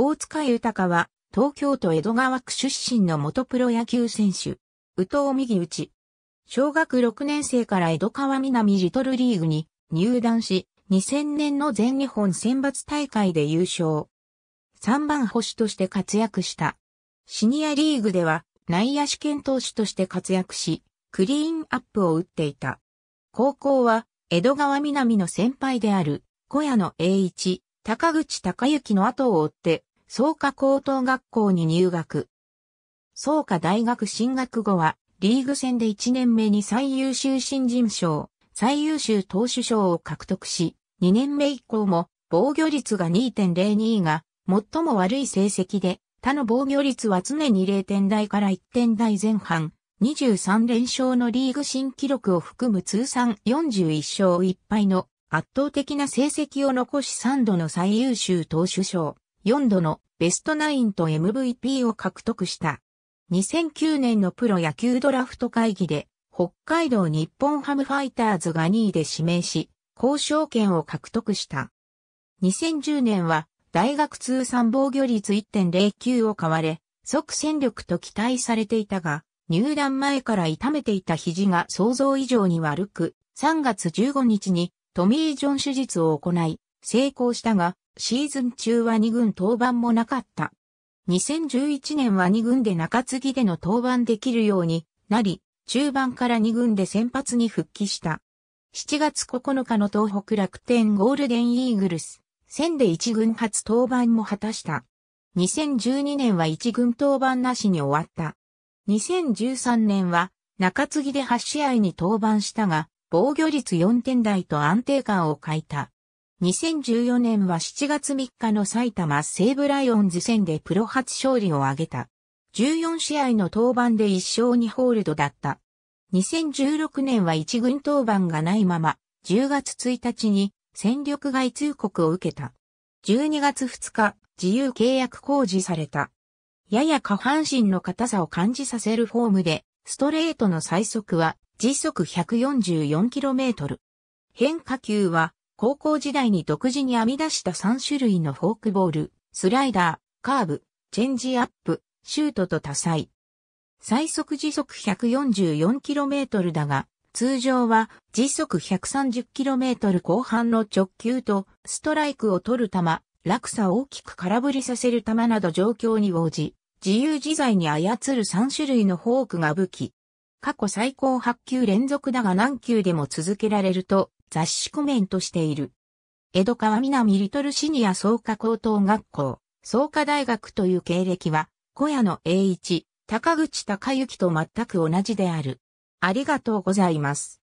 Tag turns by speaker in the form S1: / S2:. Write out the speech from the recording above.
S1: 大塚豊は、東京都江戸川区出身の元プロ野球選手。宇藤右内。小学6年生から江戸川南リトルリーグに入団し、2000年の全日本選抜大会で優勝。3番星として活躍した。シニアリーグでは内野試験投手として活躍し、クリーンアップを打っていた。高校は江戸川南の先輩である小屋の栄一、高口隆之の後を追って草加高等学校に入学。草加大学進学後は、リーグ戦で1年目に最優秀新人賞、最優秀投手賞を獲得し、2年目以降も防御率が2.02が最も悪い成績で、他の防御率は常に0点台から1点台前半、23連勝のリーグ新記録を含む通算41勝1敗の圧倒的な成績を残し3度の最優秀投手賞、4度のベストナインと MVP を獲得した。2009年のプロ野球ドラフト会議で、北海道日本ハムファイターズが2位で指名し、交渉権を獲得した。2010年は、大学通算防御率1.09を買われ、即戦力と期待されていたが、入団前から痛めていた肘が想像以上に悪く、3月15日にトミー・ジョン手術を行い、成功したが、シーズン中は2軍登板もなかった。2011年は2軍で中継ぎでの登板できるようになり、中盤から2軍で先発に復帰した。7月9日の東北楽天ゴールデンイーグルス、戦で1軍初登板も果たした。2012年は1軍登板なしに終わった。2013年は中継ぎで8試合に登板したが、防御率4点台と安定感を欠いた。2014年は7月3日の埼玉西武ライオンズ戦でプロ初勝利を挙げた。14試合の登板で1勝2ホールドだった。2016年は1軍登板がないまま、10月1日に戦力外通告を受けた。12月2日、自由契約公示された。やや下半身の硬さを感じさせるフォームで、ストレートの最速は時速 144km。変化球は高校時代に独自に編み出した3種類のフォークボール、スライダー、カーブ、チェンジアップ、シュートと多彩。最速時速 144km だが、通常は時速 130km 後半の直球とストライクを取る球、落差を大きく空振りさせる球など状況に応じ、自由自在に操る3種類のフォークが武器。過去最高8球連続だが何球でも続けられると雑誌コメントしている。江戸川南リトルシニア創価高等学校、創価大学という経歴は、小屋の栄一、高口隆之と全く同じである。ありがとうございます。